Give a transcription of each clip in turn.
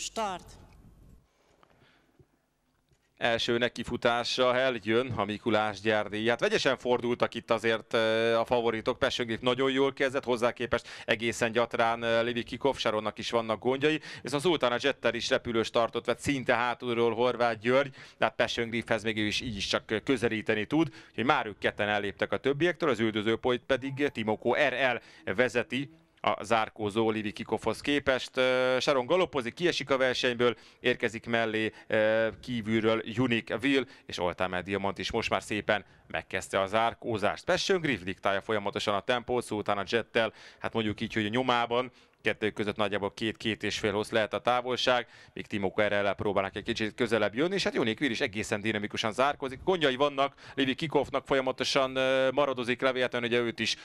Start! Elsőnek kifutása eljön a Mikulás Gyárdi. Hát vegyesen fordultak itt azért eh, a favoritok. Pesöngrip nagyon jól kezdett, hozzá képest egészen gyatrán eh, Kikov, Kikovsáronnak is vannak gondjai. Ez az a Jetter is repülős tartott, vett szinte hátulról Horváth György, de hát Pesöngriphez még ő is így is csak közelíteni tud. Úgyhogy már ők ketten elléptek a többiektől, az üldözőpolyt pedig Timoko RL vezeti a zárkózó Livi Kikofhoz képest. Sharon galopozik, kiesik a versenyből, érkezik mellé kívülről Junik Will, és Oltámer Diamant is most már szépen megkezdte a zárkózást. Passion Griff diktálja folyamatosan a tempót, szó után a jettel, hát mondjuk így, hogy a nyomában kettő között nagyjából két-két és fél hossz lehet a távolság, míg Timo erre próbálnak egy kicsit közelebb jönni, és hát Jónik Vir is egészen dinamikusan zárkozik. Gondjai vannak, Lévi Kikovnak folyamatosan maradozik levéletlenül, hogy őt is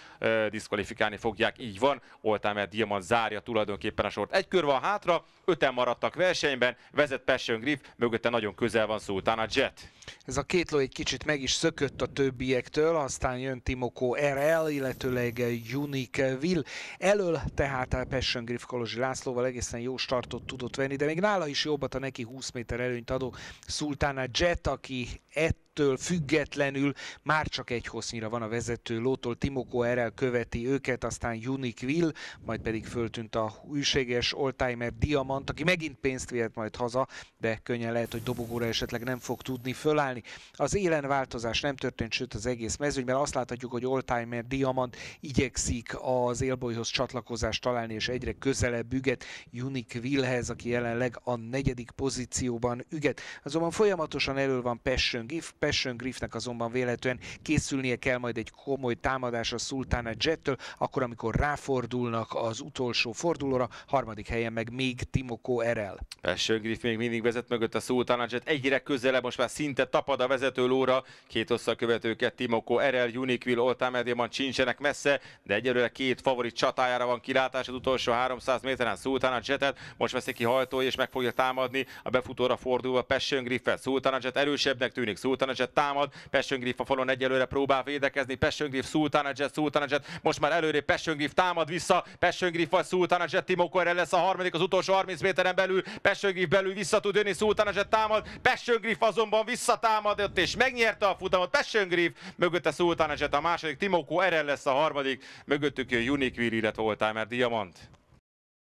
diszkvalifikálni fogják, így van. Oltámer Diamant zárja tulajdonképpen a sort. Egy kör van hátra, öten maradtak versenyben, vezet Passion Griff, mögötte nagyon közel van szó, utána Jet. Ez a két ló egy kicsit meg is szökött a többiektől, aztán jön Timoko RL, illetőleg Unique Will. Elől tehát Passion Action Griff Kolozsi Lászlóval egészen jó startot tudott venni, de még nála is jobbat a neki 20 méter előnyt adó Szultána Jet, aki ett ettől függetlenül már csak egy hossznyira van a vezető lótól. Timoko Erel követi őket, aztán Will, majd pedig föltűnt a hűséges oldtimer Diamant, aki megint pénzt vihet majd haza, de könnyen lehet, hogy dobogóra esetleg nem fog tudni fölállni. Az élen változás nem történt, sőt az egész mezőnyben azt láthatjuk, hogy oldtimer Diamant igyekszik az élbolyhoz csatlakozást találni, és egyre közelebb üget Willhez, aki jelenleg a negyedik pozícióban üget. Azonban folyamatosan elő van Passion Gift, Passion Griffnek azonban véletlenül készülnie kell majd egy komoly támadás a Sultana Jettől, akkor amikor ráfordulnak az utolsó fordulóra, harmadik helyen meg még Timoko Erel. Passion Griff még mindig vezet mögött a Sultana Jett, egyre közelebb, most már szinte tapad a vezető lóra, két követőket Timoko Erel, Uniquil, Oltámediaman sincsenek messze, de egyelőre két favorit csatájára van kilátás az utolsó 300 méteren Sultana Jettet, most veszik ki hajtó és meg fogja támadni a befutóra fordulva Passion Griffet. Sultana Jett erősebbnek tűnik, Sultana Sultanajet támad, Pesöngrif a falon egyelőre próbál védekezni, Pesöngrif Sultanajet, Sultanajet, most már előre Pesöngrif támad vissza, Pesöngrif vagy Sultanajet, Timo erre lesz a harmadik az utolsó 30 méteren belül, Pesöngrif belül vissza tud jönni, Sultanajet támad, Pesöngrif azonban visszatámadott és megnyerte a futamot, Pesöngrif mögötte Sultanajet a második, Timoko Erel lesz a harmadik, mögöttük jön Uniquir, illetve Oltámer Diamant.